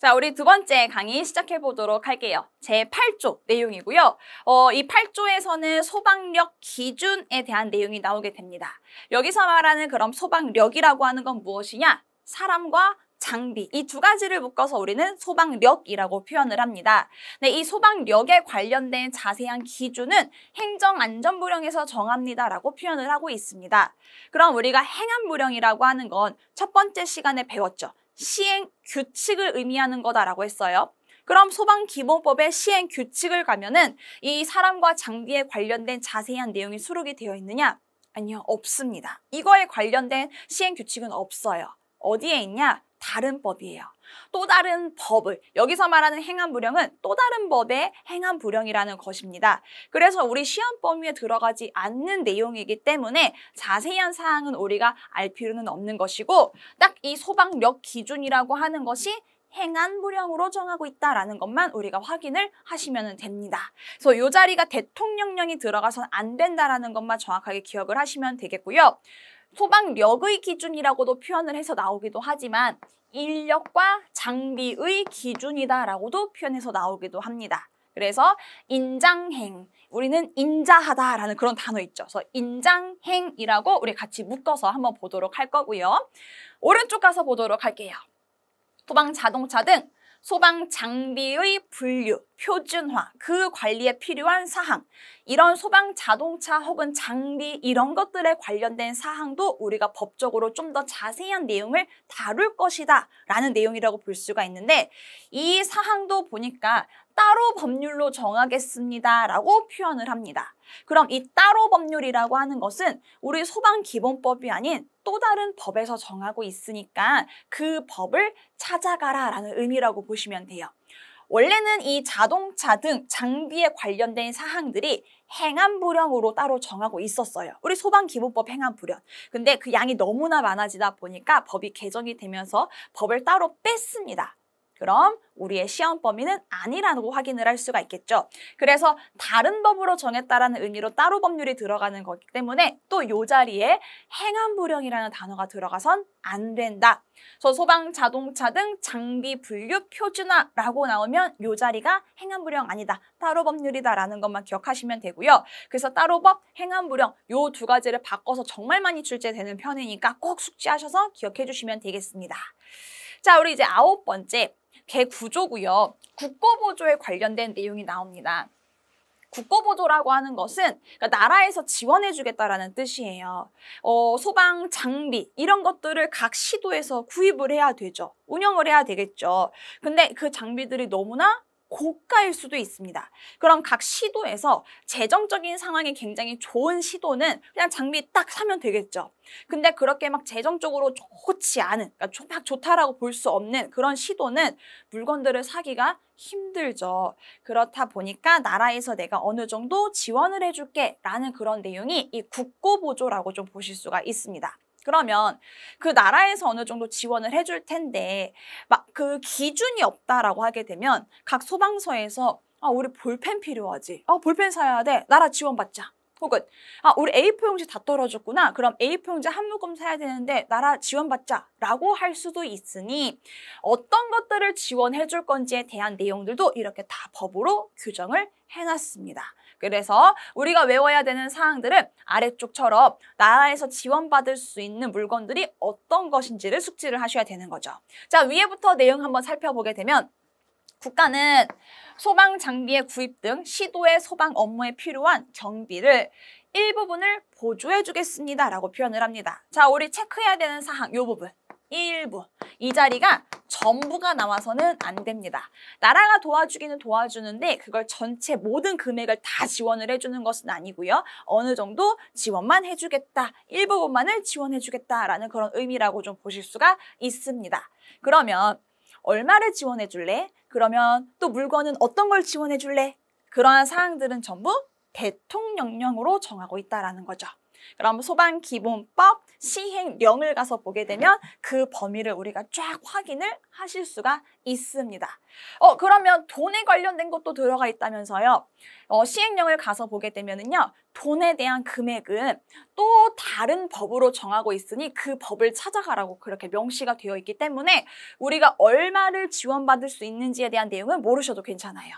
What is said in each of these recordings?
자, 우리 두 번째 강의 시작해 보도록 할게요. 제 8조 내용이고요. 어, 이 8조에서는 소방력 기준에 대한 내용이 나오게 됩니다. 여기서 말하는 그럼 소방력이라고 하는 건 무엇이냐? 사람과 장비 이 두 가지를 묶어서 우리는 소방력이라고 표현을 합니다. 네, 이 소방력에 관련된 자세한 기준은 행정안전부령에서 정합니다라고 표현을 하고 있습니다. 그럼 우리가 행안부령이라고 하는 건 첫 번째 시간에 배웠죠. 시행 규칙을 의미하는 거다라고 했어요. 그럼 소방기본법의 시행 규칙을 가면은 이 사람과 장비에 관련된 자세한 내용이 수록이 되어 있느냐? 아니요, 없습니다. 이거에 관련된 시행 규칙은 없어요. 어디에 있냐? 다른 법이에요. 또 다른 법을 여기서 말하는 행한 불령은 또 다른 법의 행한 불령이라는 것입니다. 그래서 우리 시험 범위에 들어가지 않는 내용이기 때문에 자세한 사항은 우리가 알 필요는 없는 것이고 딱 이 소방력 기준이라고 하는 것이 행한 불령으로 정하고 있다라는 것만 우리가 확인을 하시면 됩니다. 그래서 이 자리가 대통령령이 들어가선 안 된다라는 것만 정확하게 기억을 하시면 되겠고요. 소방력의 기준이라고도 표현을 해서 나오기도 하지만 인력과 장비의 기준이다라고도 표현해서 나오기도 합니다. 그래서 인장행, 우리는 인자하다라는 그런 단어 있죠. 그래서 인장행이라고 우리 같이 묶어서 한번 보도록 할 거고요. 오른쪽 가서 보도록 할게요. 소방 자동차 등 소방 장비의 분류, 표준화, 그 관리에 필요한 사항, 이런 소방 자동차 혹은 장비 이런 것들에 관련된 사항도 우리가 법적으로 좀 더 자세한 내용을 다룰 것이다 라는 내용이라고 볼 수가 있는데 이 사항도 보니까 따로 법률로 정하겠습니다. 라고 표현을 합니다. 그럼 이 따로 법률이라고 하는 것은 우리 소방기본법이 아닌 또 다른 법에서 정하고 있으니까 그 법을 찾아가라 라는 의미라고 보시면 돼요. 원래는 이 자동차 등 장비에 관련된 사항들이 행안부령으로 따로 정하고 있었어요. 우리 소방기본법 행안부령. 근데 그 양이 너무나 많아지다 보니까 법이 개정이 되면서 법을 따로 뺐습니다. 그럼 우리의 시험 범위는 아니라고 확인을 할 수가 있겠죠. 그래서 다른 법으로 정했다라는 의미로 따로 법률이 들어가는 거기 때문에 또 요 자리에 행안불량이라는 단어가 들어가선 안 된다. 저 소방, 자동차 등 장비 분류 표준화라고 나오면 요 자리가 행안불량 아니다. 따로 법률이다라는 것만 기억하시면 되고요. 그래서 따로 법, 행안불량 요두 가지를 바꿔서 정말 많이 출제되는 편이니까 꼭 숙지하셔서 기억해 주시면 되겠습니다. 자, 우리 이제 아홉 번째 개구조고요. 국고보조에 관련된 내용이 나옵니다. 국고보조라고 하는 것은 그러니까 나라에서 지원해주겠다라는 뜻이에요. 어, 소방 장비 이런 것들을 각 시도에서 구입을 해야 되죠. 운영을 해야 되겠죠. 근데 그 장비들이 너무나 고가일 수도 있습니다. 그럼 각 시도에서 재정적인 상황이 굉장히 좋은 시도는 그냥 장비 딱 사면 되겠죠. 근데 그렇게 막 재정적으로 좋지 않은, 그러니까 막 좋다라고 볼 수 없는 그런 시도는 물건들을 사기가 힘들죠. 그렇다 보니까 나라에서 내가 어느 정도 지원을 해줄게 라는 그런 내용이 이 국고보조라고 좀 보실 수가 있습니다. 그러면 그 나라에서 어느 정도 지원을 해줄 텐데 막 그 기준이 없다라고 하게 되면 각 소방서에서 아 우리 볼펜 필요하지 아 볼펜 사야 돼 나라 지원 받자 혹은 아 우리 A4용지 다 떨어졌구나 그럼 A4용지 한 묶음 사야 되는데 나라 지원받자 라고 할 수도 있으니 어떤 것들을 지원해 줄 건지에 대한 내용들도 이렇게 다 법으로 규정을 해놨습니다. 그래서 우리가 외워야 되는 사항들은 아래쪽처럼 나라에서 지원받을 수 있는 물건들이 어떤 것인지를 숙지를 하셔야 되는 거죠. 자, 위에부터 내용 한번 살펴보게 되면 국가는 소방 장비의 구입 등 시도의 소방 업무에 필요한 경비를 일부분을 보조해 주겠습니다라고 표현을 합니다. 자, 우리 체크해야 되는 사항 요 부분. 일부 이 자리가 전부가 나와서는 안 됩니다. 나라가 도와주기는 도와주는데 그걸 전체 모든 금액을 다 지원을 해주는 것은 아니고요. 어느 정도 지원만 해주겠다, 일부분만을 지원해주겠다라는 그런 의미라고 좀 보실 수가 있습니다. 그러면 얼마를 지원해줄래? 그러면 또 물건은 어떤 걸 지원해줄래? 그러한 사항들은 전부 대통령령으로 정하고 있다라는 거죠. 그럼 소방 기본법 시행령을 가서 보게 되면 그 범위를 우리가 쫙 확인을 하실 수가 있습니다. 어 그러면 돈에 관련된 것도 들어가 있다면서요. 어, 시행령을 가서 보게 되면은요. 돈에 대한 금액은 또 다른 법으로 정하고 있으니 그 법을 찾아가라고 그렇게 명시가 되어 있기 때문에 우리가 얼마를 지원받을 수 있는지에 대한 내용은 모르셔도 괜찮아요.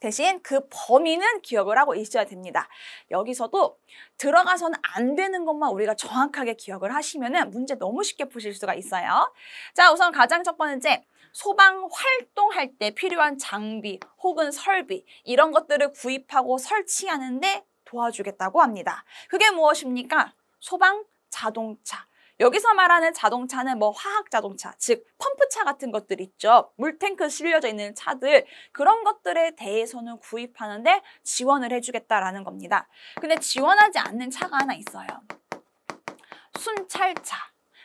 대신 그 범위는 기억을 하고 있어야 됩니다. 여기서도 들어가서는 안 되는 것만 우리가 정확하게 기억을 하시면 문제 너무 쉽게 푸실 수가 있어요. 자, 우선 가장 첫 번째, 소방 활동할 때 필요한 장비 혹은 설비 이런 것들을 구입하고 설치하는데 도와주겠다고 합니다. 그게 무엇입니까? 소방 자동차, 여기서 말하는 자동차는 뭐 화학 자동차, 즉 펌프차 같은 것들 있죠. 물탱크 실려져 있는 차들 그런 것들에 대해서는 구입하는데 지원을 해주겠다라는 겁니다. 근데 지원하지 않는 차가 하나 있어요. 순찰차.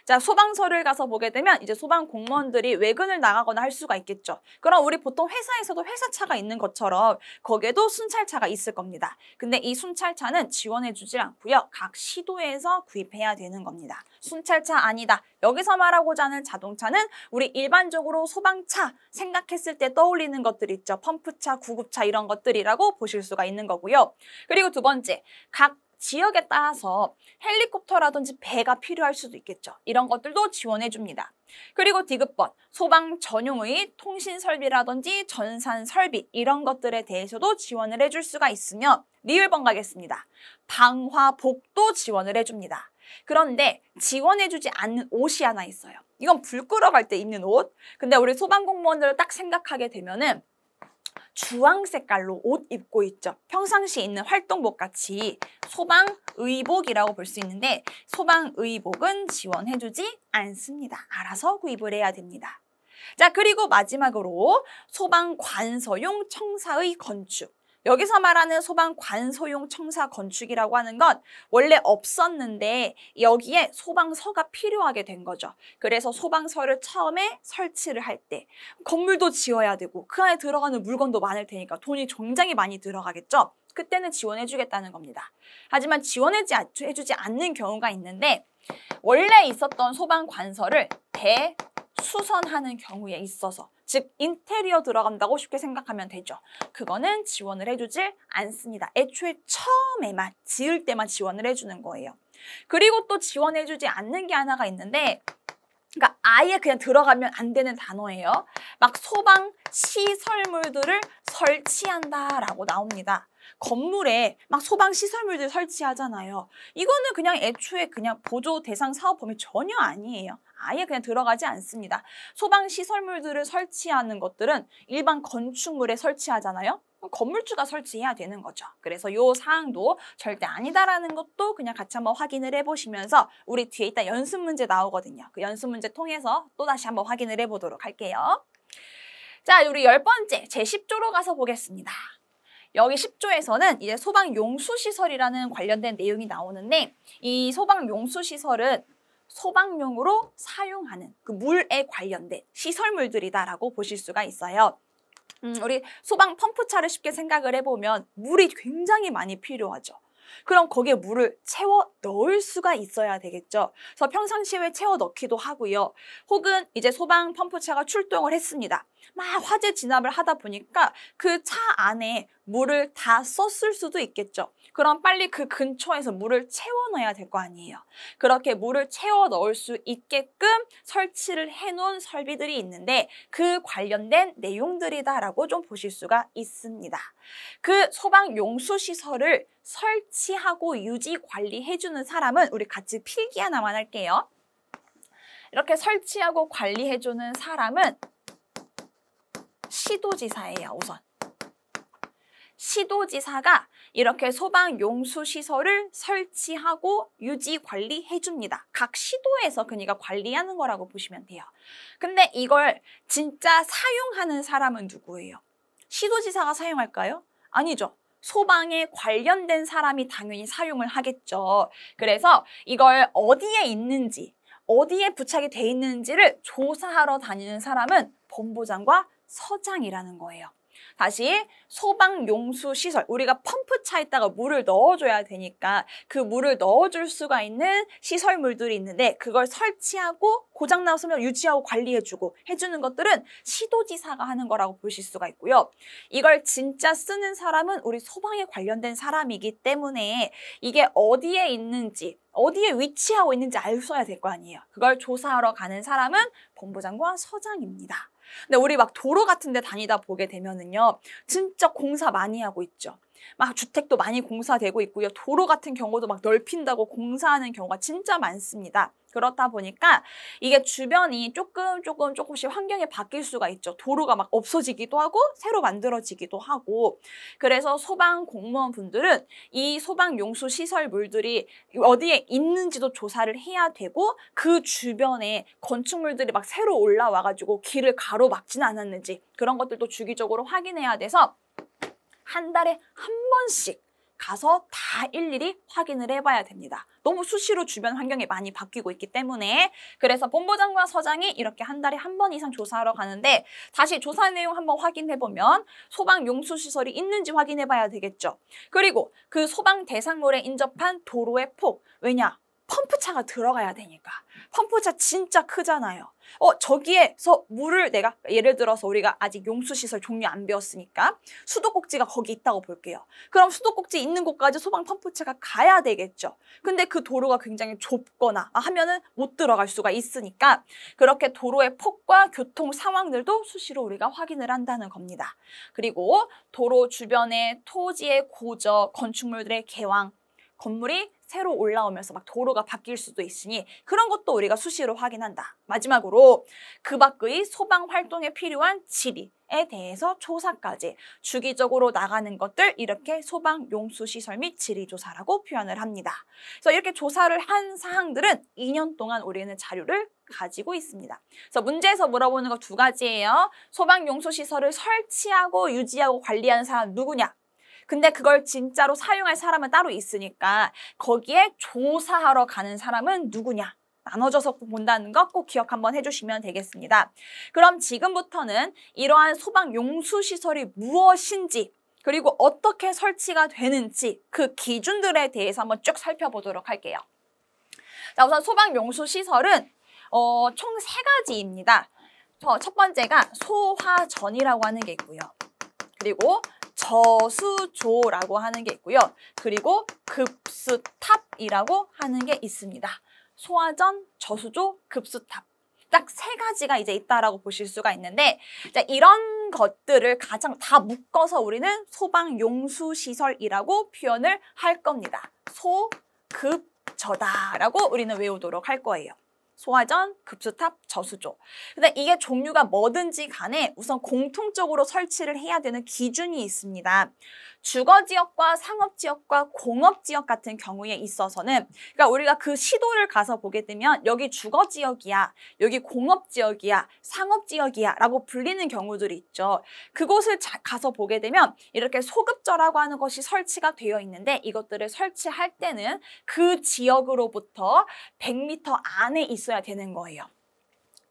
자, 소방서를 가서 보게 되면 이제 소방 공무원들이 외근을 나가거나 할 수가 있겠죠. 그럼 우리 보통 회사에서도 회사차가 있는 것처럼 거기에도 순찰차가 있을 겁니다. 근데 이 순찰차는 지원해 주질 않고요. 각 시도에서 구입해야 되는 겁니다. 순찰차 아니다. 여기서 말하고자 하는 자동차는 우리 일반적으로 소방차 생각했을 때 떠올리는 것들 있죠. 펌프차, 구급차 이런 것들이라고 보실 수가 있는 거고요. 그리고 두 번째, 각 지역에 따라서 헬리콥터라든지 배가 필요할 수도 있겠죠. 이런 것들도 지원해 줍니다. 그리고 디귿번, 소방 전용의 통신 설비라든지 전산 설비 이런 것들에 대해서도 지원을 해줄 수가 있으며 리을번 가겠습니다. 방화복도 지원을 해줍니다. 그런데 지원해주지 않는 옷이 하나 있어요. 이건 불 끌어갈 때 입는 옷. 근데 우리 소방공무원들을 딱 생각하게 되면은 주황 색깔로 옷 입고 있죠. 평상시 있는 활동복 같이 소방 의복이라고 볼 수 있는데 소방 의복은 지원해주지 않습니다. 알아서 구입을 해야 됩니다. 자 그리고 마지막으로 소방관서용 청사의 건축 여기서 말하는 소방 관소용 청사 건축이라고 하는 건 원래 없었는데 여기에 소방서가 필요하게 된 거죠. 그래서 소방서를 처음에 설치를 할 때 건물도 지어야 되고 그 안에 들어가는 물건도 많을 테니까 돈이 굉장히 많이 들어가겠죠. 그때는 지원해주겠다는 겁니다. 하지만 지원해주지 않는 경우가 있는데 원래 있었던 소방관서를 대수선하는 경우에 있어서 즉 인테리어 들어간다고 쉽게 생각하면 되죠. 그거는 지원을 해주지 않습니다. 애초에 처음에만 지을 때만 지원을 해주는 거예요. 그리고 또 지원해주지 않는 게 하나가 있는데 그러니까 아예 그냥 들어가면 안 되는 단어예요. 막 소방 시설물들을 설치한다라고 나옵니다. 건물에 막 소방 시설물들 설치하잖아요. 이거는 그냥 애초에 그냥 보조 대상 사업 범위 전혀 아니에요. 아예 그냥 들어가지 않습니다. 소방 시설물들을 설치하는 것들은 일반 건축물에 설치하잖아요. 건물주가 설치해야 되는 거죠. 그래서 이 사항도 절대 아니다라는 것도 그냥 같이 한번 확인을 해보시면서 우리 뒤에 있다 연습 문제 나오거든요. 그 연습 문제 통해서 또다시 한번 확인을 해보도록 할게요. 자, 우리 열 번째 제10조로 가서 보겠습니다. 여기 10조에서는 이제 소방 용수 시설이라는 관련된 내용이 나오는데 이 소방 용수 시설은 소방용으로 사용하는 그 물에 관련된 시설물들이다라고 보실 수가 있어요. 음, 우리 소방 펌프차를 쉽게 생각을 해보면 물이 굉장히 많이 필요하죠. 그럼 거기에 물을 채워 넣을 수가 있어야 되겠죠. 그래서 평상시에 채워 넣기도 하고요. 혹은 이제 소방 펌프차가 출동을 했습니다. 막 화재 진압을 하다 보니까 그 차 안에 물을 다 썼을 수도 있겠죠. 그럼 빨리 그 근처에서 물을 채워 넣어야 될 거 아니에요. 그렇게 물을 채워 넣을 수 있게끔 설치를 해놓은 설비들이 있는데 그 관련된 내용들이다라고 좀 보실 수가 있습니다. 그 소방 용수 시설을 설치하고 유지 관리해주는 해주는 사람은 우리 같이 필기 하나만 할게요. 이렇게 설치하고 관리해주는 사람은 시도지사예요, 우선. 시도지사가 이렇게 소방 용수 시설을 설치하고 유지 관리해 줍니다. 각 시도에서 그니까 관리하는 거라고 보시면 돼요. 근데 이걸 진짜 사용하는 사람은 누구예요? 시도지사가 사용할까요? 아니죠. 소방에 관련된 사람이 당연히 사용을 하겠죠. 그래서 이걸 어디에 있는지, 어디에 부착이 돼 있는지를 조사하러 다니는 사람은 본부장과 서장이라는 거예요. 다시 소방 용수 시설 우리가 펌프차에다가 물을 넣어줘야 되니까 그 물을 넣어줄 수가 있는 시설물들이 있는데 그걸 설치하고 고장나서면 유지하고 관리해주고 해주는 것들은 시도지사가 하는 거라고 보실 수가 있고요. 이걸 진짜 쓰는 사람은 우리 소방에 관련된 사람이기 때문에 이게 어디에 있는지 어디에 위치하고 있는지 알수야 될 거 아니에요. 그걸 조사하러 가는 사람은 본부장과 서장입니다. 근데 우리 막 도로 같은 데 다니다 보게 되면은요. 진짜 공사 많이 하고 있죠. 막 주택도 많이 공사되고 있고요. 도로 같은 경우도 막 넓힌다고 공사하는 경우가 진짜 많습니다. 그렇다 보니까 이게 주변이 조금 조금 조금씩 환경이 바뀔 수가 있죠. 도로가 막 없어지기도 하고 새로 만들어지기도 하고 그래서 소방 공무원분들은 이 소방 용수 시설물들이 어디에 있는지도 조사를 해야 되고 그 주변에 건축물들이 막 새로 올라와가지고 길을 가로막지는 않았는지 그런 것들도 주기적으로 확인해야 돼서 한 달에 한 번씩 가서 다 일일이 확인을 해봐야 됩니다. 너무 수시로 주변 환경이 많이 바뀌고 있기 때문에 그래서 본부장과 서장이 이렇게 한 달에 한 번 이상 조사하러 가는데 다시 조사 내용 한번 확인해보면 소방 용수시설이 있는지 확인해봐야 되겠죠. 그리고 그 소방 대상물에 인접한 도로의 폭 왜냐? 펌프차가 들어가야 되니까 펌프차 진짜 크잖아요. 어, 저기에서 물을 내가 예를 들어서 우리가 아직 용수시설 종류 안 배웠으니까 수도꼭지가 거기 있다고 볼게요. 그럼 수도꼭지 있는 곳까지 소방 펌프차가 가야 되겠죠. 근데 그 도로가 굉장히 좁거나 하면은 못 들어갈 수가 있으니까 그렇게 도로의 폭과 교통 상황들도 수시로 우리가 확인을 한다는 겁니다. 그리고 도로 주변의 토지의 고저, 건축물들의 개왕, 건물이 새로 올라오면서 막 도로가 바뀔 수도 있으니 그런 것도 우리가 수시로 확인한다. 마지막으로 그 밖의 소방 활동에 필요한 지리 에 대해서 조사까지 주기적으로 나가는 것들 이렇게 소방 용수 시설 및 지리 조사라고 표현을 합니다. 그래서 이렇게 조사를 한 사항들은 2년 동안 우리는 자료를 가지고 있습니다. 그래서 문제에서 물어보는 거 두 가지예요. 소방 용수 시설을 설치하고 유지하고 관리하는 사람 누구냐? 근데 그걸 진짜로 사용할 사람은 따로 있으니까 거기에 조사하러 가는 사람은 누구냐? 나눠져서 본다는 거 꼭 기억 한번 해주시면 되겠습니다. 그럼 지금부터는 이러한 소방 용수시설이 무엇인지 그리고 어떻게 설치가 되는지 그 기준들에 대해서 한번 쭉 살펴보도록 할게요. 자, 우선 소방 용수시설은 어, 총 세 가지입니다. 어, 첫 번째가 소화전이라고 하는 게 있고요. 그리고 저수조라고 하는 게 있고요. 그리고 급수탑이라고 하는 게 있습니다. 소화전, 저수조, 급수탑. 딱 세 가지가 이제 있다라고 보실 수가 있는데 이런 것들을 가장 다 묶어서 우리는 소방 용수 시설이라고 표현을 할 겁니다. 소, 급, 저다라고 우리는 외우도록 할 거예요. 소화전, 급수탑, 저수조. 근데 이게 종류가 뭐든지 간에 우선 공통적으로 설치를 해야 되는 기준이 있습니다. 주거 지역과 상업 지역과 공업 지역 같은 경우에 있어서는 그러니까 우리가 그 시도를 가서 보게 되면 여기 주거 지역이야, 여기 공업 지역이야, 상업 지역이야라고 불리는 경우들이 있죠. 그곳을 자, 가서 보게 되면 이렇게 소급저라고 하는 것이 설치가 되어 있는데 이것들을 설치할 때는 그 지역으로부터 100m 안에 있어야 되는 거예요.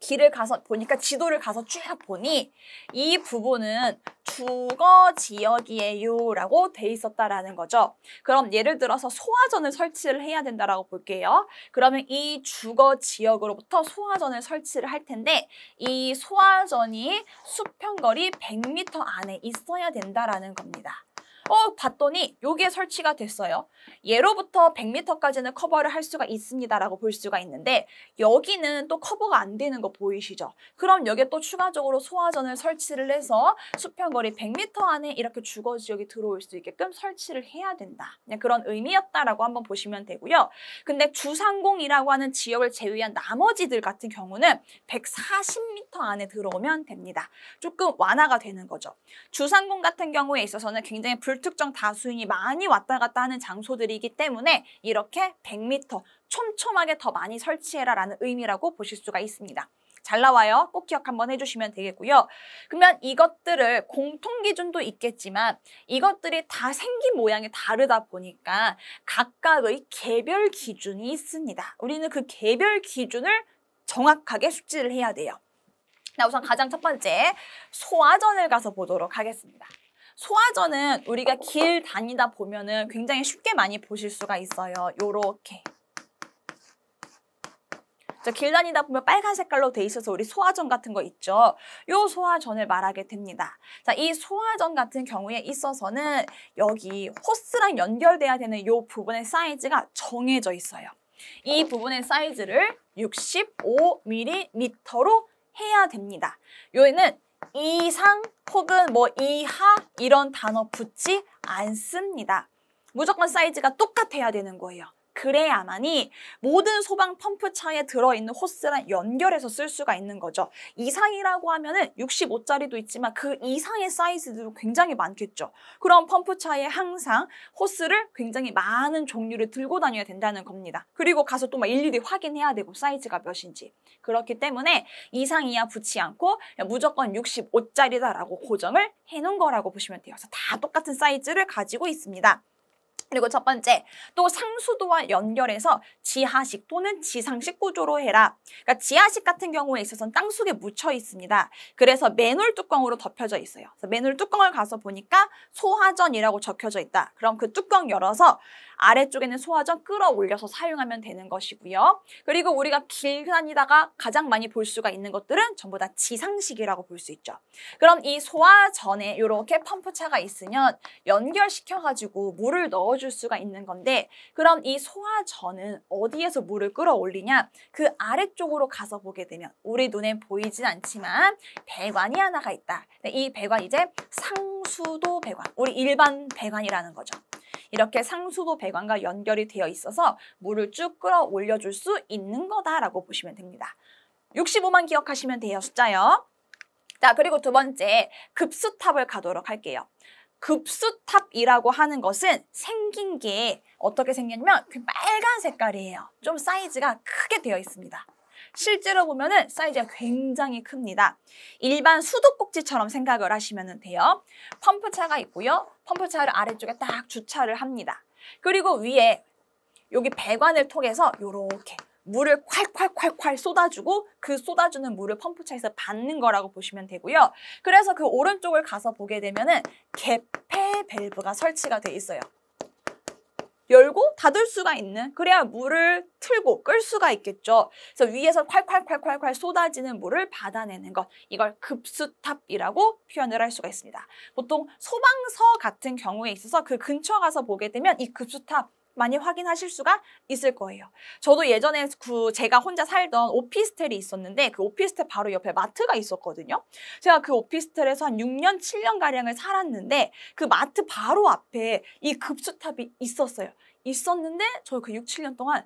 길을 가서 보니까 지도를 가서 쭉 보니 이 부분은 주거 지역이에요 라고 돼 있었다라는 거죠. 그럼 예를 들어서 소화전을 설치를 해야 된다라고 볼게요. 그러면 이 주거 지역으로부터 소화전을 설치를 할 텐데 이 소화전이 수평거리 100m 안에 있어야 된다라는 겁니다. 어 봤더니 여기에 설치가 됐어요. 예로부터 100m까지는 커버를 할 수가 있습니다라고 볼 수가 있는데 여기는 또 커버가 안 되는 거 보이시죠? 그럼 여기에 또 추가적으로 소화전을 설치를 해서 수평거리 100m 안에 이렇게 주거 지역이 들어올 수 있게끔 설치를 해야 된다. 그런 의미였다라고 한번 보시면 되고요. 근데 주상공이라고 하는 지역을 제외한 나머지들 같은 경우는 140m 안에 들어오면 됩니다. 조금 완화가 되는 거죠. 주상공 같은 경우에 있어서는 굉장히 불 불특정 다수인이 많이 왔다 갔다 하는 장소들이기 때문에 이렇게 100m 촘촘하게 더 많이 설치해라 라는 의미라고 보실 수가 있습니다. 잘 나와요. 꼭 기억 한번 해주시면 되겠고요. 그러면 이것들을 공통 기준도 있겠지만 이것들이 다 생긴 모양이 다르다 보니까 각각의 개별 기준이 있습니다. 우리는 그 개별 기준을 정확하게 숙지를 해야 돼요. 우선 가장 첫 번째 소화전을 가서 보도록 하겠습니다. 소화전은 우리가 길 다니다 보면은 굉장히 쉽게 많이 보실 수가 있어요. 요렇게. 길 다니다 보면 빨간 색깔로 돼 있어서 우리 소화전 같은 거 있죠. 요 소화전을 말하게 됩니다. 자, 이 소화전 같은 경우에 있어서는 여기 호스랑 연결돼야 되는 요 부분의 사이즈가 정해져 있어요. 이 부분의 사이즈를 65mm로 해야 됩니다. 요는 이상 혹은 뭐 이하 이런 단어 붙지 않습니다. 무조건 사이즈가 똑같아야 되는 거예요. 그래야만이 모든 소방 펌프차에 들어있는 호스랑 연결해서 쓸 수가 있는 거죠. 이상이라고 하면 은 65짜리도 있지만 그 이상의 사이즈도 굉장히 많겠죠. 그럼 펌프차에 항상 호스를 굉장히 많은 종류를 들고 다녀야 된다는 겁니다. 그리고 가서 또 막 일일이 확인해야 되고 사이즈가 몇인지. 그렇기 때문에 이상 이야 붙이 않고 무조건 65짜리다라고 고정을 해놓은 거라고 보시면 돼요. 서다 똑같은 사이즈를 가지고 있습니다. 그리고 첫 번째, 또 상수도와 연결해서 지하식 또는 지상식 구조로 해라. 그러니까 지하식 같은 경우에 있어서는 땅속에 묻혀 있습니다. 그래서 맨홀 뚜껑으로 덮여져 있어요. 맨홀 뚜껑을 가서 보니까 소화전이라고 적혀져 있다. 그럼 그 뚜껑 열어서 아래쪽에는 소화전 끌어올려서 사용하면 되는 것이고요. 그리고 우리가 길 다니다가 가장 많이 볼 수가 있는 것들은 전부 다 지상식이라고 볼 수 있죠. 그럼 이 소화전에 이렇게 펌프차가 있으면 연결시켜가지고 물을 넣어줄 수가 있는 건데 그럼 이 소화전은 어디에서 물을 끌어올리냐 그 아래쪽으로 가서 보게 되면 우리 눈엔 보이진 않지만 배관이 하나가 있다. 네, 이 배관 이제 상 상수도 배관, 우리 일반 배관이라는 거죠. 이렇게 상수도 배관과 연결이 되어 있어서 물을 쭉 끌어올려줄 수 있는 거다라고 보시면 됩니다. 65만 기억하시면 돼요, 숫자요. 자, 그리고 두 번째, 급수탑을 가도록 할게요. 급수탑이라고 하는 것은 생긴 게 어떻게 생겼냐면 그 빨간 색깔이에요. 좀 사이즈가 크게 되어 있습니다. 실제로 보면은 사이즈가 굉장히 큽니다. 일반 수도꼭지처럼 생각을 하시면 돼요. 펌프차가 있고요. 펌프차를 아래쪽에 딱 주차를 합니다. 그리고 위에 여기 배관을 통해서 이렇게 물을 콸콸콸콸 쏟아주고 그 쏟아주는 물을 펌프차에서 받는 거라고 보시면 되고요. 그래서 그 오른쪽을 가서 보게 되면 은 개폐 밸브가 설치가 돼 있어요. 열고 닫을 수가 있는 그래야 물을 틀고 끌 수가 있겠죠. 그래서 위에서 콸콸콸콸콸 쏟아지는 물을 받아내는 것 이걸 급수탑이라고 표현을 할 수가 있습니다. 보통 소방서 같은 경우에 있어서 그 근처 가서 보게 되면 이 급수탑 많이 확인하실 수가 있을 거예요. 저도 예전에 그 제가 혼자 살던 오피스텔이 있었는데 그 오피스텔 바로 옆에 마트가 있었거든요. 제가 그 오피스텔에서 한 6년, 7년가량을 살았는데 그 마트 바로 앞에 이 급수탑이 있었어요. 있었는데 저 그 6, 7년 동안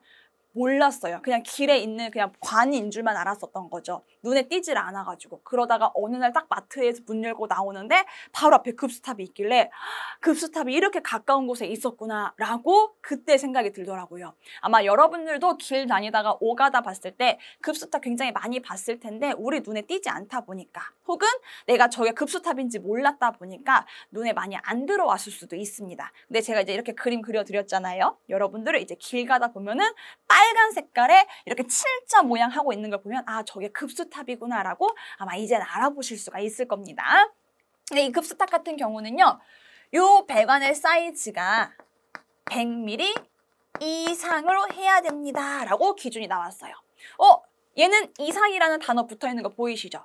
몰랐어요. 그냥 길에 있는 그냥 관인 줄만 알았었던 거죠. 눈에 띄질 않아가지고 그러다가 어느 날 딱 마트에서 문 열고 나오는데 바로 앞에 급수탑이 있길래 급수탑이 이렇게 가까운 곳에 있었구나라고 그때 생각이 들더라고요. 아마 여러분들도 길 다니다가 오가다 봤을 때 급수탑 굉장히 많이 봤을 텐데 우리 눈에 띄지 않다 보니까 혹은 내가 저게 급수탑인지 몰랐다 보니까 눈에 많이 안 들어왔을 수도 있습니다. 근데 제가 이제 이렇게 그림 그려드렸잖아요. 여러분들을 이제 길 가다 보면은 빨 빨간 색깔에 이렇게 칠자 모양 하고 있는 걸 보면 아 저게 급수탑이구나라고 아마 이젠 알아보실 수가 있을 겁니다. 근데 네, 이 급수탑 같은 경우는요. 요 배관의 사이즈가 100mm 이상으로 해야 됩니다. 라고 기준이 나왔어요. 어? 얘는 이상이라는 단어 붙어 있는 거 보이시죠?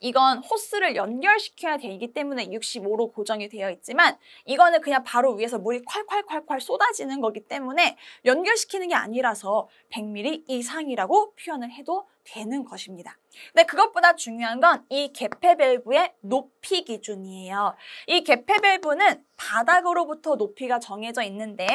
이건 호스를 연결시켜야 되기 때문에 65로 고정이 되어 있지만 이거는 그냥 바로 위에서 물이 콸콸콸콸 쏟아지는 거기 때문에 연결시키는 게 아니라서 100ml 이상이라고 표현을 해도 되는 것입니다. 근데 그것보다 중요한 건 이 개폐밸브의 높이 기준이에요. 이 개폐밸브는 바닥으로부터 높이가 정해져 있는데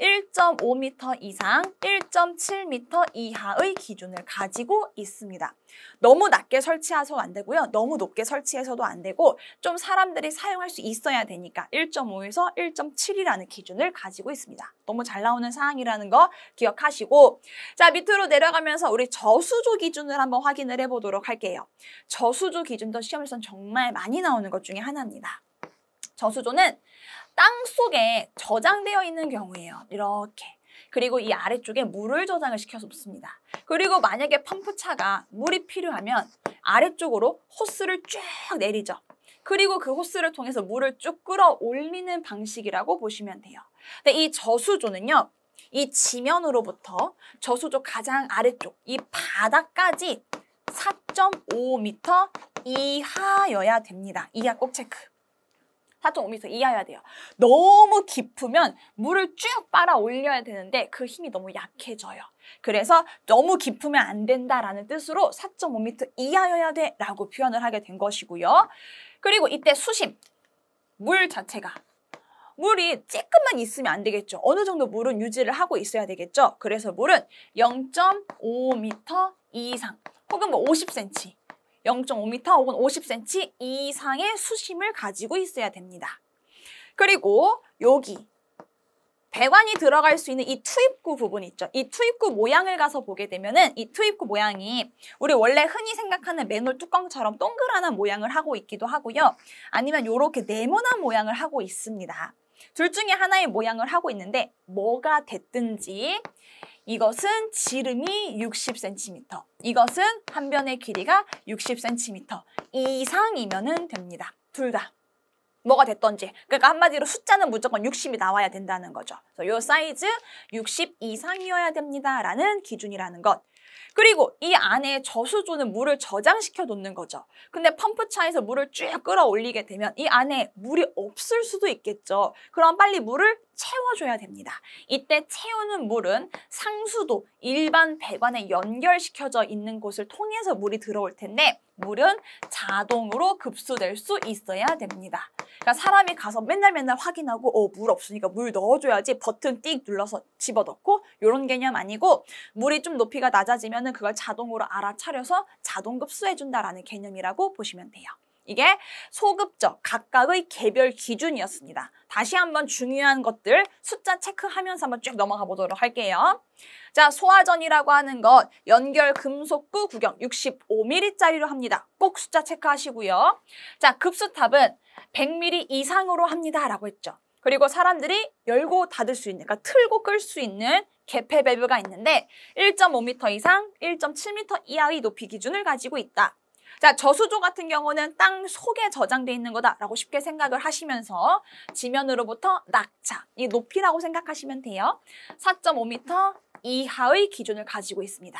1.5m 이상, 1.7m 이하의 기준을 가지고 있습니다. 너무 낮게 설치하셔도안 되고요. 너무 높게 설치해서도 안 되고 좀 사람들이 사용할 수 있어야 되니까 1.5에서 1.7이라는 기준을 가지고 있습니다. 너무 잘 나오는 사항이라는 거 기억하시고 자 밑으로 내려가면서 우리 저수조기 기준을 한번 확인을 해보도록 할게요. 저수조 기준도 시험에선 정말 많이 나오는 것 중에 하나입니다. 저수조는 땅 속에 저장되어 있는 경우에요. 이렇게. 그리고 이 아래쪽에 물을 저장을 시켜서 붙습니다 그리고 만약에 펌프차가 물이 필요하면 아래쪽으로 호스를 쭉 내리죠. 그리고 그 호스를 통해서 물을 쭉 끌어올리는 방식이라고 보시면 돼요. 근데 이 저수조는요. 이 지면으로부터 저수조 가장 아래쪽 이 바닥까지 4.5m 이하여야 됩니다. 이하 꼭 체크. 4.5m 이하여야 돼요. 너무 깊으면 물을 쭉 빨아 올려야 되는데 그 힘이 너무 약해져요. 그래서 너무 깊으면 안 된다라는 뜻으로 4.5m 이하여야 돼 라고 표현을 하게 된 것이고요. 그리고 이때 수심, 물 자체가 물이 조금만 있으면 안 되겠죠. 어느 정도 물은 유지를 하고 있어야 되겠죠. 그래서 물은 0.5m 이상 혹은 뭐 50cm 0.5m 혹은 50cm 이상의 수심을 가지고 있어야 됩니다. 그리고 여기 배관이 들어갈 수 있는 이 투입구 부분 있죠. 이 투입구 모양을 가서 보게 되면은 이 투입구 모양이 우리 원래 흔히 생각하는 맨홀 뚜껑처럼 동그란 모양을 하고 있기도 하고요. 아니면 이렇게 네모난 모양을 하고 있습니다. 둘 중에 하나의 모양을 하고 있는데 뭐가 됐든지 이것은 지름이 60cm, 이것은 한 변의 길이가 60cm 이상이면 됩니다. 둘 다. 뭐가 됐던지. 그러니까 한마디로 숫자는 무조건 60이 나와야 된다는 거죠. 그래서 요 사이즈 60 이상이어야 됩니다. 라는 기준이라는 것. 그리고 이 안에 저수조는 물을 저장시켜 놓는 거죠. 근데 펌프차에서 물을 쭉 끌어올리게 되면 이 안에 물이 없을 수도 있겠죠. 그럼 빨리 물을 채워줘야 됩니다. 이때 채우는 물은 상수도 일반 배관에 연결시켜져 있는 곳을 통해서 물이 들어올 텐데 물은 자동으로 급수될 수 있어야 됩니다. 그러니까 사람이 가서 맨날 맨날 확인하고 어, 물 없으니까 물 넣어줘야지 버튼 띡 눌러서 집어넣고 이런 개념 아니고 물이 좀 높이가 낮아지면 그걸 자동으로 알아차려서 자동 급수해준다라는 개념이라고 보시면 돼요. 이게 소급적 각각의 개별 기준이었습니다. 다시 한번 중요한 것들 숫자 체크하면서 한번 쭉 넘어가 보도록 할게요. 자, 소화전이라고 하는 것 연결 금속구 구경 65mm짜리로 합니다. 꼭 숫자 체크하시고요. 자, 급수탑은 100mm 이상으로 합니다. 라고 했죠. 그리고 사람들이 열고 닫을 수 있는, 그러니까 틀고 끌 수 있는 개폐 밸브가 있는데 1.5m 이상, 1.7m 이하의 높이 기준을 가지고 있다. 자, 저수조 같은 경우는 땅 속에 저장돼 있는 거다라고 쉽게 생각을 하시면서 지면으로부터 낙차, 이 높이라고 생각하시면 돼요. 4.5m 이하의 기준을 가지고 있습니다.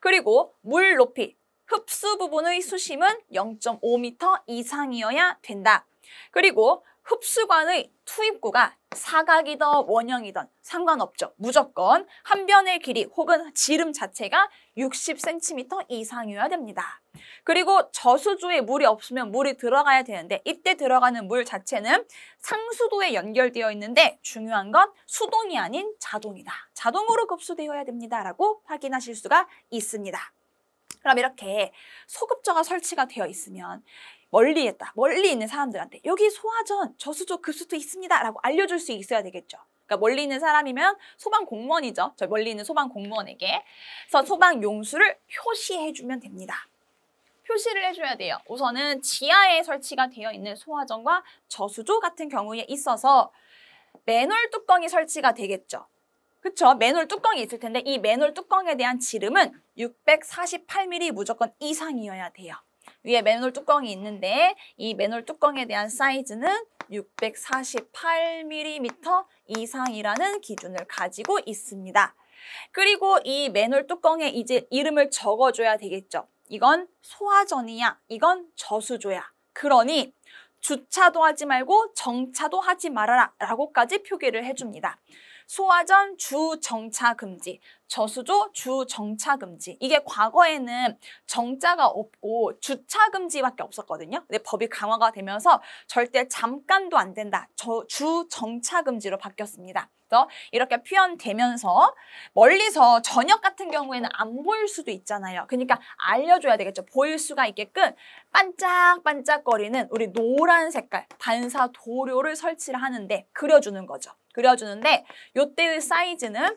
그리고 물 높이, 흡수 부분의 수심은 0.5m 이상이어야 된다. 그리고 흡수관의 투입구가 사각이든 원형이든 상관없죠. 무조건 한 변의 길이 혹은 지름 자체가 60cm 이상이어야 됩니다. 그리고 저수조에 물이 없으면 물이 들어가야 되는데 이때 들어가는 물 자체는 상수도에 연결되어 있는데 중요한 건 수동이 아닌 자동이다. 자동으로 급수되어야 됩니다. 라고 확인하실 수가 있습니다. 그럼 이렇게 소급저가 설치가 되어 있으면 멀리 있다, 멀리 있는 사람들한테 여기 소화전, 저수조 급수도 있습니다 라고 알려줄 수 있어야 되겠죠. 그러니까 멀리 있는 사람이면 소방 공무원이죠. 저 멀리 있는 소방 공무원에게. 그래서 소방 용수를 표시해주면 됩니다. 표시를 해줘야 돼요. 우선은 지하에 설치가 되어 있는 소화전과 저수조 같은 경우에 있어서 맨홀 뚜껑이 설치가 되겠죠. 그쵸 맨홀 뚜껑이 있을 텐데 이 맨홀 뚜껑에 대한 지름은 648mm 무조건 이상이어야 돼요. 위에 맨홀 뚜껑이 있는데 이 맨홀 뚜껑에 대한 사이즈는 648mm 이상이라는 기준을 가지고 있습니다. 그리고 이 맨홀 뚜껑에 이제 이름을 적어줘야 되겠죠. 이건 소화전이야. 이건 저수조야. 그러니 주차도 하지 말고 정차도 하지 말아라 라고까지 표기를 해줍니다. 소화전 주정차 금지, 저수조 주 정차 금지 이게 과거에는 정자가 없고 주차 금지밖에 없었거든요. 근데 법이 강화가 되면서 절대 잠깐도 안 된다. 저, 주 정차 금지로 바뀌었습니다. 그래서 이렇게 표현되면서 멀리서 저녁 같은 경우에는 안 보일 수도 있잖아요. 그러니까 알려줘야 되겠죠. 보일 수가 있게끔 반짝반짝거리는 우리 노란 색깔 반사 도료를 설치를 하는데 그려주는 거죠. 그려주는데 요때의 사이즈는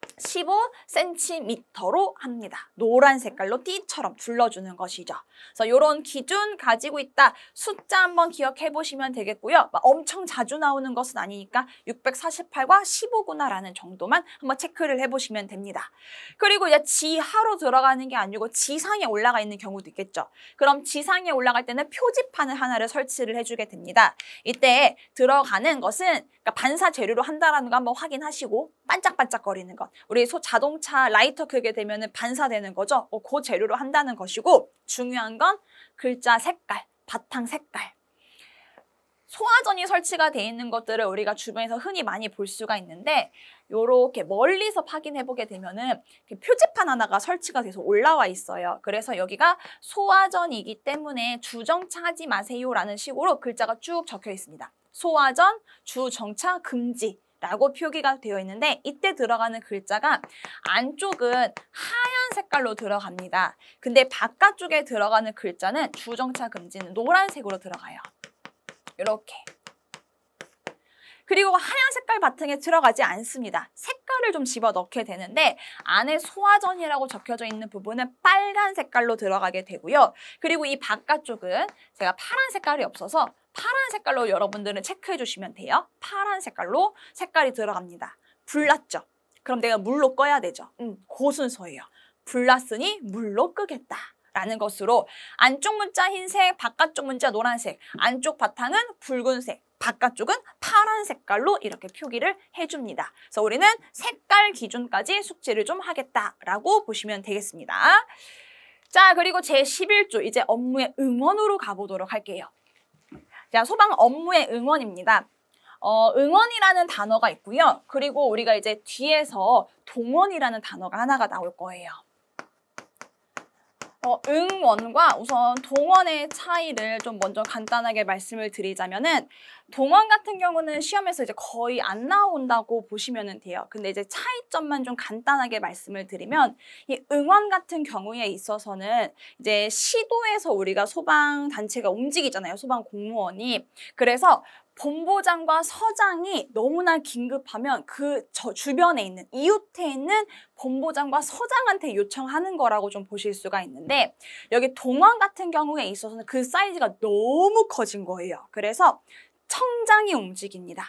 15cm로 합니다. 노란 색깔로 띠처럼 둘러주는 것이죠. 그래서 이런 기준 가지고 있다. 숫자 한번 기억해 보시면 되겠고요. 엄청 자주 나오는 것은 아니니까 648과 15구나라는 정도만 한번 체크를 해보시면 됩니다. 그리고 이제 지하로 들어가는 게 아니고 지상에 올라가 있는 경우도 있겠죠. 그럼 지상에 올라갈 때는 표지판을 하나를 설치를 해주게 됩니다. 이때 들어가는 것은 그러니까 반사 재료로 한다라는 거 한번 확인하시고 반짝반짝거리는 것. 우리 소 자동차 라이터 크게 되면은 반사되는 거죠. 어, 그 재료로 한다는 것이고 중요한 건 글자 색깔, 바탕 색깔. 소화전이 설치가 돼 있는 것들을 우리가 주변에서 흔히 많이 볼 수가 있는데 이렇게 멀리서 확인해 보게 되면은 표지판 하나가 설치가 돼서 올라와 있어요. 그래서 여기가 소화전이기 때문에 주정차하지 마세요라는 식으로 글자가 쭉 적혀 있습니다. 소화전, 주정차 금지 라고 표기가 되어 있는데 이때 들어가는 글자가 안쪽은 하얀 색깔로 들어갑니다. 근데 바깥쪽에 들어가는 글자는 주정차 금지는 노란색으로 들어가요. 이렇게. 그리고 하얀 색깔 바탕에 들어가지 않습니다. 색깔을 좀 집어넣게 되는데 안에 소화전이라고 적혀져 있는 부분은 빨간 색깔로 들어가게 되고요. 그리고 이 바깥쪽은 제가 파란 색깔이 없어서 파란 색깔로 여러분들은 체크해 주시면 돼요. 파란 색깔로 색깔이 들어갑니다. 불났죠? 그럼 내가 물로 꺼야 되죠. 음, 고 순서예요. 불났으니 물로 끄겠다. 라는 것으로 안쪽 문자 흰색, 바깥쪽 문자 노란색, 안쪽 바탕은 붉은색, 바깥쪽은 파란 색깔로 이렇게 표기를 해줍니다. 그래서 우리는 색깔 기준까지 숙제를 좀 하겠다라고 보시면 되겠습니다. 자, 그리고 제11조 이제 업무의 응원으로 가보도록 할게요. 자, 소방 업무의 응원입니다. 어, 응원이라는 단어가 있고요. 그리고 우리가 이제 뒤에서 동원이라는 단어가 하나가 나올 거예요. 어, 응원과 우선 동원의 차이를 좀 먼저 간단하게 말씀을 드리자면은 동원 같은 경우는 시험에서 이제 거의 안 나온다고 보시면 돼요. 근데 이제 차이점만 좀 간단하게 말씀을 드리면 이 응원 같은 경우에 있어서는 이제 시도에서 우리가 소방 단체가 움직이잖아요. 소방 공무원이. 그래서 본보장과 서장이 너무나 긴급하면 그 저 주변에 있는 이웃에 있는 본보장과 서장한테 요청하는 거라고 좀 보실 수가 있는데 여기 동원 같은 경우에 있어서는 그 사이즈가 너무 커진 거예요. 그래서 청장이 움직입니다.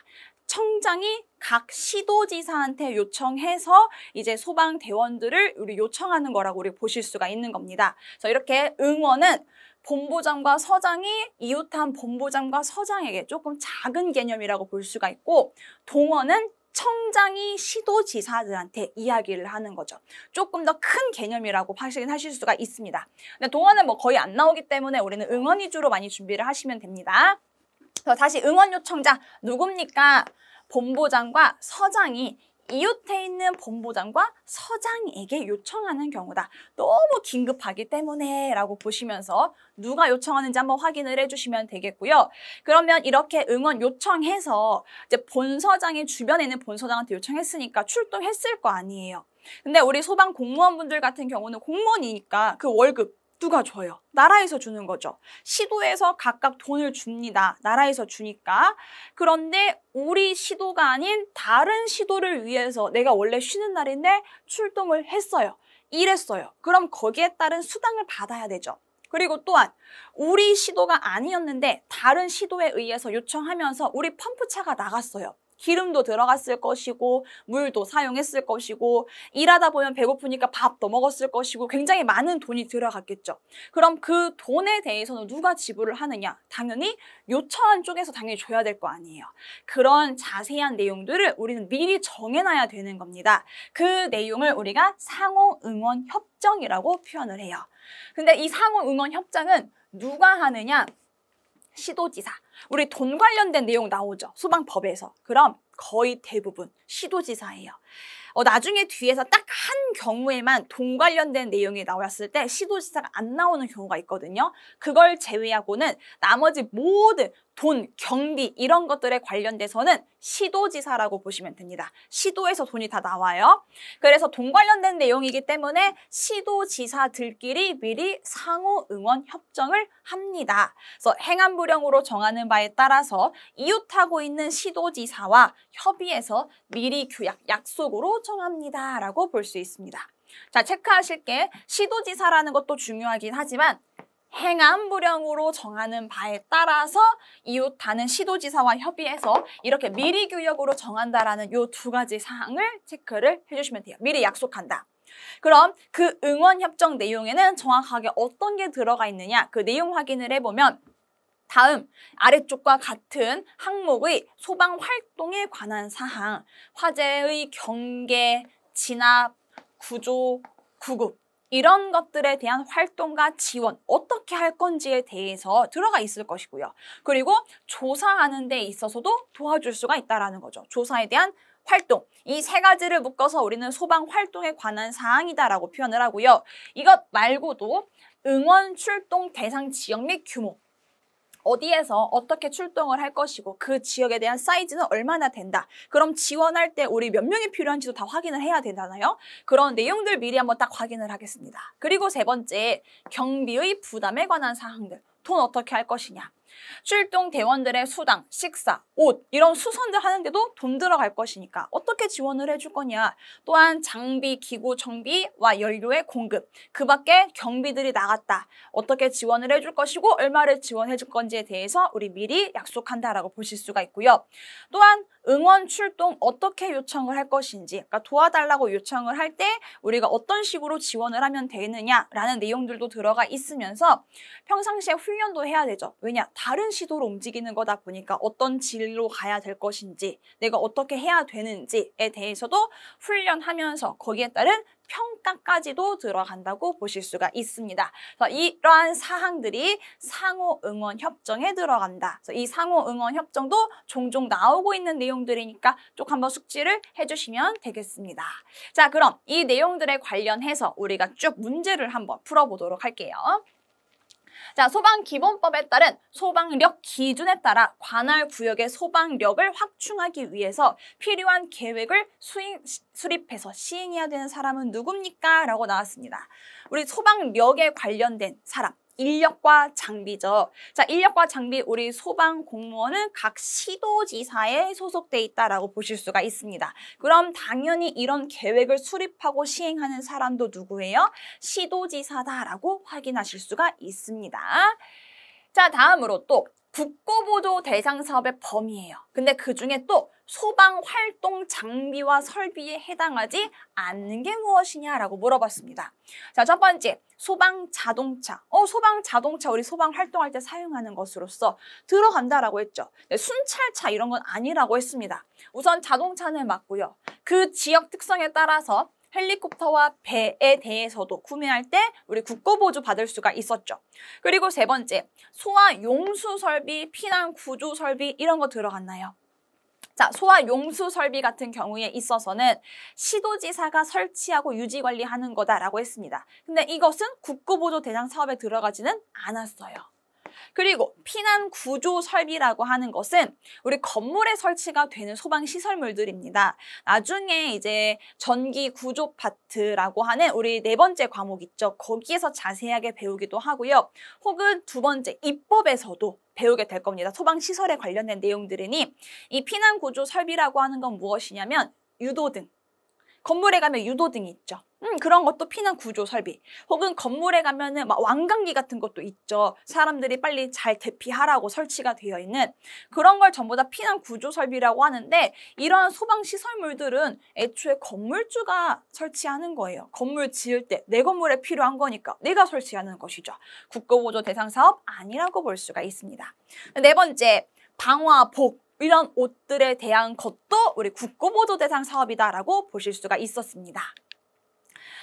청장이 각 시도지사한테 요청해서 이제 소방대원들을 우리 요청하는 거라고 우리 보실 수가 있는 겁니다. 그래서 이렇게 응원은 본부장과 서장이 이웃한 본부장과 서장에게 조금 작은 개념이라고 볼 수가 있고 동원은 청장이 시도지사들한테 이야기를 하는 거죠. 조금 더 큰 개념이라고 확실히 하실 수가 있습니다. 근데 동원은 뭐 거의 안 나오기 때문에 우리는 응원 위주로 많이 준비를 하시면 됩니다. 그래서 다시 응원 요청자 누굽니까? 본부장과 서장이 이웃에 있는 본부장과 서장에게 요청하는 경우다. 너무 긴급하기 때문에 라고 보시면서 누가 요청하는지 한번 확인을 해주시면 되겠고요. 그러면 이렇게 응원 요청해서 이제 본서장이 주변에 있는 본서장한테 요청했으니까 출동했을 거 아니에요. 근데 우리 소방 공무원분들 같은 경우는 공무원이니까 그 월급 누가 줘요? 나라에서 주는 거죠. 시도에서 각각 돈을 줍니다. 나라에서 주니까. 그런데 우리 시도가 아닌 다른 시도를 위해서 내가 원래 쉬는 날인데 출동을 했어요. 일했어요. 그럼 거기에 따른 수당을 받아야 되죠. 그리고 또한 우리 시도가 아니었는데 다른 시도에 의해서 요청하면서 우리 펌프차가 나갔어요. 기름도 들어갔을 것이고 물도 사용했을 것이고 일하다 보면 배고프니까 밥도 먹었을 것이고 굉장히 많은 돈이 들어갔겠죠. 그럼 그 돈에 대해서는 누가 지불을 하느냐? 당연히 요청한 쪽에서 당연히 줘야 될 거 아니에요. 그런 자세한 내용들을 우리는 미리 정해놔야 되는 겁니다. 그 내용을 우리가 상호응원 협정이라고 표현을 해요. 근데 이 상호응원 협정은 누가 하느냐? 시도지사 우리 돈 관련된 내용 나오죠 소방법에서 그럼 거의 대부분 시도지사예요 어, 나중에 뒤에서 딱 한 경우에만 돈 관련된 내용이 나왔을 때 시도지사가 안 나오는 경우가 있거든요 그걸 제외하고는 나머지 모든 돈, 경비 이런 것들에 관련돼서는 시도지사라고 보시면 됩니다. 시도에서 돈이 다 나와요. 그래서 돈 관련된 내용이기 때문에 시도지사들끼리 미리 상호 응원 협정을 합니다. 그래서 행안부령으로 정하는 바에 따라서 이웃하고 있는 시도지사와 협의해서 미리 규약, 약속으로 정합니다. 라고 볼 수 있습니다. 자, 체크하실 게 시도지사라는 것도 중요하긴 하지만 행안 부령으로 정하는 바에 따라서 이웃다는 시도지사와 협의해서 이렇게 미리 규격으로 정한다라는 요 두 가지 사항을 체크를 해주시면 돼요. 미리 약속한다. 그럼 그 응원협정 내용에는 정확하게 어떤 게 들어가 있느냐 그 내용 확인을 해보면 다음 아래쪽과 같은 항목의 소방 활동에 관한 사항, 화재의 경계, 진압, 구조, 구급 이런 것들에 대한 활동과 지원 어떻게 할 건지에 대해서 들어가 있을 것이고요. 그리고 조사하는 데 있어서도 도와줄 수가 있다는 거죠. 조사에 대한 활동 이 세 가지를 묶어서 우리는 소방 활동에 관한 사항이다라고 표현을 하고요. 이것 말고도 응원 출동 대상 지역 및 규모 어디에서 어떻게 출동을 할 것이고 그 지역에 대한 사이즈는 얼마나 된다. 그럼 지원할 때 우리 몇 명이 필요한지도 다 확인을 해야 되잖아요. 그런 내용들 미리 한번 딱 확인을 하겠습니다. 그리고 세 번째 경비의 부담에 관한 사항들. 돈 어떻게 할 것이냐. 출동 대원들의 수당, 식사, 옷 이런 수선들 하는데도 돈 들어갈 것이니까 어떻게 지원을 해줄 거냐 또한 장비, 기구, 정비와 연료의 공급 그 밖에 경비들이 나갔다 어떻게 지원을 해줄 것이고 얼마를 지원해줄 건지에 대해서 우리 미리 약속한다라고 보실 수가 있고요 또한 응원 출동 어떻게 요청을 할 것인지, 그러니까 도와달라고 요청을 할 때 우리가 어떤 식으로 지원을 하면 되느냐라는 내용들도 들어가 있으면서 평상시에 훈련도 해야 되죠. 왜냐, 다른 시도로 움직이는 거다 보니까 어떤 진로 가야 될 것인지, 내가 어떻게 해야 되는지에 대해서도 훈련하면서 거기에 따른 평가까지도 들어간다고 보실 수가 있습니다. 그래서 이러한 사항들이 상호 응원 협정에 들어간다. 그래서 이 상호 응원 협정도 종종 나오고 있는 내용들이니까 쭉 한번 숙지를 해주시면 되겠습니다. 자, 그럼 이 내용들에 관련해서 우리가 쭉 문제를 한번 풀어보도록 할게요. 자, 소방 기본법에 따른 소방력 기준에 따라 관할 구역의 소방력을 확충하기 위해서 필요한 계획을 수행, 수립해서 시행해야 되는 사람은 누굽니까? 라고 나왔습니다. 우리 소방력에 관련된 사람, 인력과 장비죠. 자, 인력과 장비 우리 소방 공무원은 각 시도지사에 소속돼 있다라고 보실 수가 있습니다. 그럼 당연히 이런 계획을 수립하고 시행하는 사람도 누구예요? 시도지사다라고 확인하실 수가 있습니다. 자, 다음으로 또 국고보조 대상 사업의 범위예요. 근데 그 중에 또 소방 활동 장비와 설비에 해당하지 않는 게 무엇이냐라고 물어봤습니다. 자, 첫 번째, 소방 자동차. 어, 소방 자동차 우리 소방 활동할 때 사용하는 것으로서 들어간다라고 했죠. 네, 순찰차 이런 건 아니라고 했습니다. 우선 자동차는 맞고요. 그 지역 특성에 따라서 헬리콥터와 배에 대해서도 구매할 때 우리 국고보조 받을 수가 있었죠. 그리고 세 번째, 소화 용수 설비, 피난 구조 설비 이런 거 들어갔나요? 자, 소화 용수 설비 같은 경우에 있어서는 시도지사가 설치하고 유지 관리하는 거다라고 했습니다. 근데 이것은 국고보조 대상 사업에 들어가지는 않았어요. 그리고 피난 구조 설비라고 하는 것은 우리 건물에 설치가 되는 소방 시설물들입니다. 나중에 이제 전기 구조 파트라고 하는 우리 네 번째 과목 있죠. 거기에서 자세하게 배우기도 하고요. 혹은 두 번째 입법에서도 배우게 될 겁니다. 소방시설에 관련된 내용들이니 이 피난구조 설비라고 하는 건 무엇이냐면 유도등, 건물에 가면 유도등이 있죠. 음, 그런 것도 피난 구조 설비. 혹은 건물에 가면은 막완강기 같은 것도 있죠. 사람들이 빨리 잘 대피하라고 설치가 되어 있는 그런 걸 전부 다 피난 구조 설비라고 하는데 이러한 소방 시설물들은 애초에 건물주가 설치하는 거예요. 건물 지을 때 내 건물에 필요한 거니까 내가 설치하는 것이죠. 국가보조 대상 사업 아니라고 볼 수가 있습니다. 네 번째, 방화복. 이런 옷들에 대한 것도 우리 국고보조 대상 사업이다라고 보실 수가 있었습니다.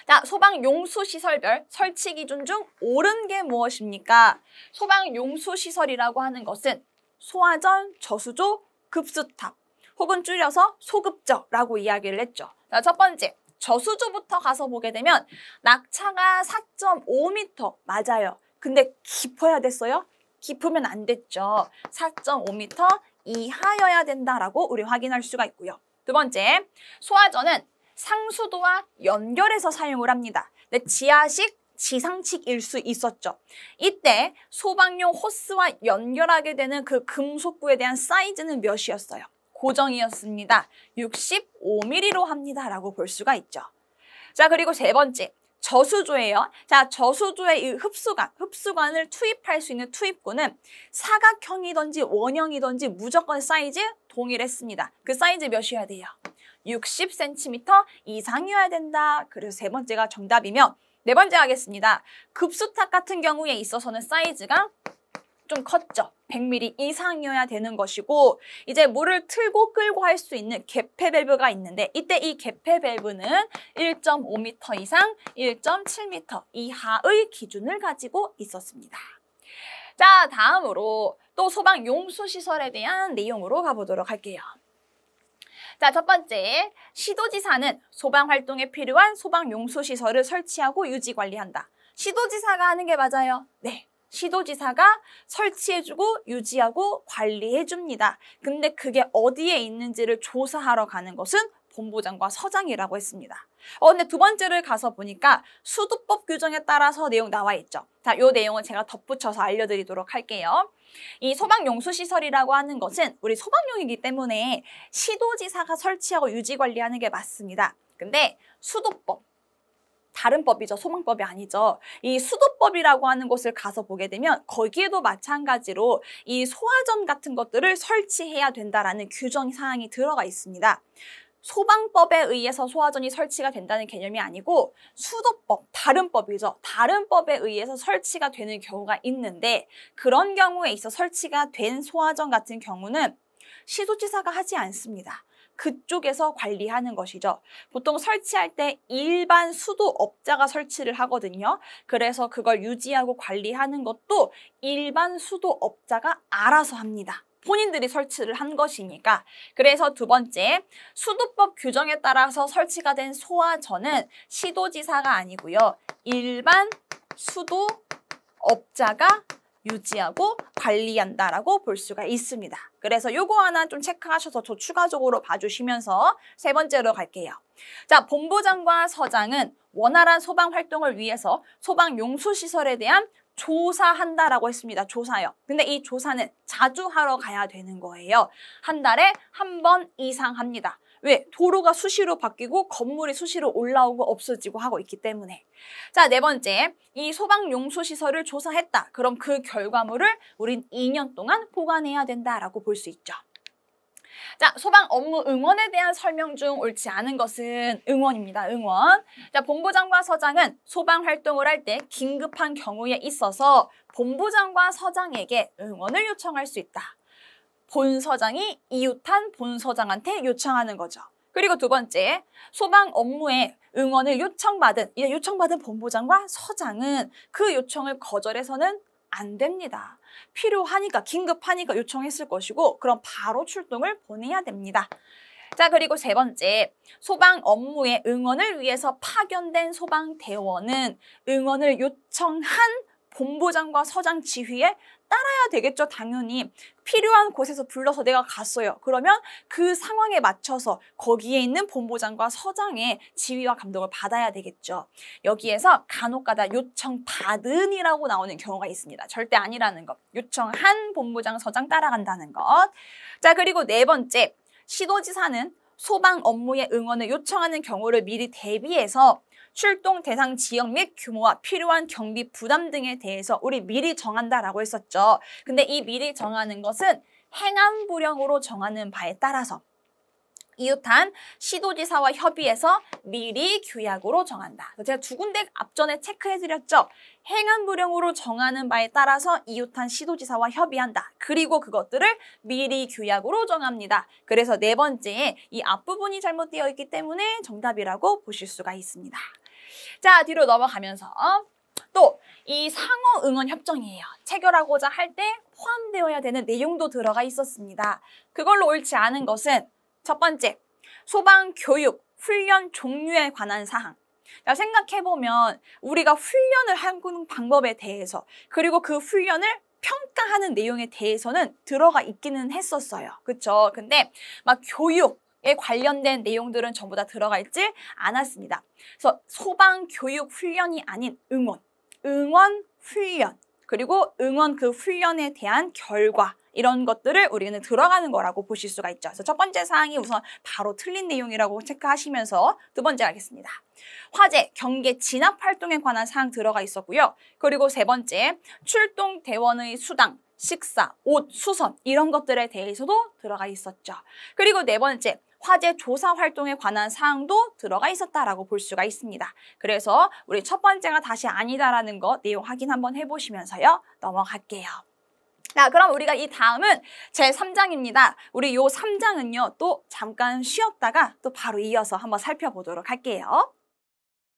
자, 소방 용수 시설별 설치 기준 중 옳은 게 무엇입니까? 소방 용수 시설이라고 하는 것은 소화전, 저수조, 급수탑 혹은 줄여서 소급저라고 이야기를 했죠. 자, 첫 번째, 저수조부터 가서 보게 되면 낙차가 4.5m 맞아요. 근데 깊어야 됐어요? 깊으면 안 됐죠. 4.5m 이하여야 된다라고 우리 확인할 수가 있고요. 두 번째, 소화전은 상수도와 연결해서 사용을 합니다. 근데 지하식, 지상식일 수 있었죠. 이때 소방용 호스와 연결하게 되는 그 금속구에 대한 사이즈는 몇이었어요? 고정이었습니다. 65mm로 합니다라고 볼 수가 있죠. 자, 그리고 세 번째, 저수조예요. 자, 저수조의 이 흡수관, 흡수관을 투입할 수 있는 투입구는 사각형이든지 원형이든지 무조건 사이즈 동일했습니다. 그 사이즈 몇이어야 돼요? 60cm 이상이어야 된다. 그리고세 번째가 정답이며 네 번째 하겠습니다. 급수탑 같은 경우에 있어서는 사이즈가 좀 컸죠. 100mm 이상이어야 되는 것이고 이제 물을 틀고 끌고 할 수 있는 개폐 밸브가 있는데 이때 이 개폐 밸브는 1.5m 이상, 1.7m 이하의 기준을 가지고 있었습니다. 자, 다음으로 또 소방 용수 시설에 대한 내용으로 가보도록 할게요. 자, 첫 번째, 시도지사는 소방활동에 필요한 소방용수시설을 설치하고 유지관리한다. 시도지사가 하는 게 맞아요. 네, 시도지사가 설치해주고 유지하고 관리해줍니다. 근데 그게 어디에 있는지를 조사하러 가는 것은 본부장과 서장이라고 했습니다. 어, 근데 두 번째를 가서 보니까 수도법 규정에 따라서 내용 나와 있죠. 자, 요 내용은 제가 덧붙여서 알려드리도록 할게요. 이 소방용수시설이라고 하는 것은 우리 소방용이기 때문에 시도지사가 설치하고 유지관리하는 게 맞습니다. 근데 수도법, 다른 법이죠. 소망법이 아니죠. 이 수도법이라고 하는 곳을 가서 보게 되면 거기에도 마찬가지로 이 소화전 같은 것들을 설치해야 된다라는 규정 사항이 들어가 있습니다. 소방법에 의해서 소화전이 설치가 된다는 개념이 아니고 수도법, 다른 법이죠. 다른 법에 의해서 설치가 되는 경우가 있는데 그런 경우에 있어 설치가 된 소화전 같은 경우는 시도지사가 하지 않습니다. 그쪽에서 관리하는 것이죠. 보통 설치할 때 일반 수도업자가 설치를 하거든요. 그래서 그걸 유지하고 관리하는 것도 일반 수도업자가 알아서 합니다. 본인들이 설치를 한 것이니까 그래서 두 번째 수도법 규정에 따라서 설치가 된 소화전은 시도지사가 아니고요 일반 수도업자가 유지하고 관리한다라고 볼 수가 있습니다. 그래서 요거 하나 좀 체크하셔서 더 추가적으로 봐주시면서 세 번째로 갈게요. 자, 본부장과 서장은 원활한 소방 활동을 위해서 소방 용수 시설에 대한 조사한다라고 했습니다. 조사요. 근데 이 조사는 자주 하러 가야 되는 거예요. 한 달에 한 번 이상 합니다. 왜? 도로가 수시로 바뀌고 건물이 수시로 올라오고 없어지고 하고 있기 때문에. 자, 네 번째. 이 소방 용수 시설을 조사했다. 그럼 그 결과물을 우린 2년 동안 보관해야 된다라고 볼 수 있죠. 자, 소방 업무 응원에 대한 설명 중 옳지 않은 것은 응원입니다. 응원. 자, 본부장과 서장은 소방 활동을 할 때 긴급한 경우에 있어서 본부장과 서장에게 응원을 요청할 수 있다. 본서장이 이웃한 본서장한테 요청하는 거죠. 그리고 두 번째, 소방 업무에 응원을 요청받은, 이 요청받은 본부장과 서장은 그 요청을 거절해서는 안 됩니다. 필요하니까, 긴급하니까 요청했을 것이고, 그럼 바로 출동을 보내야 됩니다. 자, 그리고 세 번째, 소방 업무에 응원을 위해서 파견된 소방대원은 응원을 요청한 본부장과 서장 지휘에 따라야 되겠죠 당연히 필요한 곳에서 불러서 내가 갔어요 그러면 그 상황에 맞춰서 거기에 있는 본부장과 서장의 지휘와 감독을 받아야 되겠죠 여기에서 간혹가다 요청받은 이라고 나오는 경우가 있습니다 절대 아니라는 것 요청한 본부장 서장 따라간다는 것자 그리고 네 번째 시도지사는 소방 업무의 응원을 요청하는 경우를 미리 대비해서 출동 대상 지역 및 규모와 필요한 경비 부담 등에 대해서 우리 미리 정한다라고 했었죠. 근데 이 미리 정하는 것은 행안부령으로 정하는 바에 따라서 이웃한 시도지사와 협의해서 미리 규약으로 정한다. 제가 두 군데 앞전에 체크해드렸죠. 행안부령으로 정하는 바에 따라서 이웃한 시도지사와 협의한다. 그리고 그것들을 미리 규약으로 정합니다. 그래서 네 번째, 이 앞부분이 잘못되어 있기 때문에 정답이라고 보실 수가 있습니다. 자, 뒤로 넘어가면서 또 이 상호 응원 협정이에요. 체결하고자 할 때 포함되어야 되는 내용도 들어가 있었습니다. 그걸로 옳지 않은 것은 첫 번째, 소방 교육 훈련 종류에 관한 사항. 자, 생각해보면 우리가 훈련을 하는 방법에 대해서 그리고 그 훈련을 평가하는 내용에 대해서는 들어가 있기는 했었어요. 그쵸? 근데 막 교육, 관련된 내용들은 전부 다 들어가 있지 않았습니다. 그래서 소방 교육 훈련이 아닌 응원, 응원 훈련, 그리고 응원 그 훈련에 대한 결과 이런 것들을 우리는 들어가는 거라고 보실 수가 있죠. 그래서 첫 번째 사항이 우선 바로 틀린 내용이라고 체크하시면서 두 번째 알겠습니다. 화재, 경계, 진압 활동에 관한 사항 들어가 있었고요. 그리고 세 번째, 출동 대원의 수당, 식사, 옷, 수선 이런 것들에 대해서도 들어가 있었죠. 그리고 네 번째, 화재 조사 활동에 관한 사항도 들어가 있었다라고 볼 수가 있습니다. 그래서 우리 첫 번째가 다시 아니다라는 거 내용 확인 한번 해보시면서요. 넘어갈게요. 자, 그럼 우리가 이 다음은 제3장입니다. 우리 요 3장은요, 또 잠깐 쉬었다가 또 바로 이어서 한번 살펴보도록 할게요.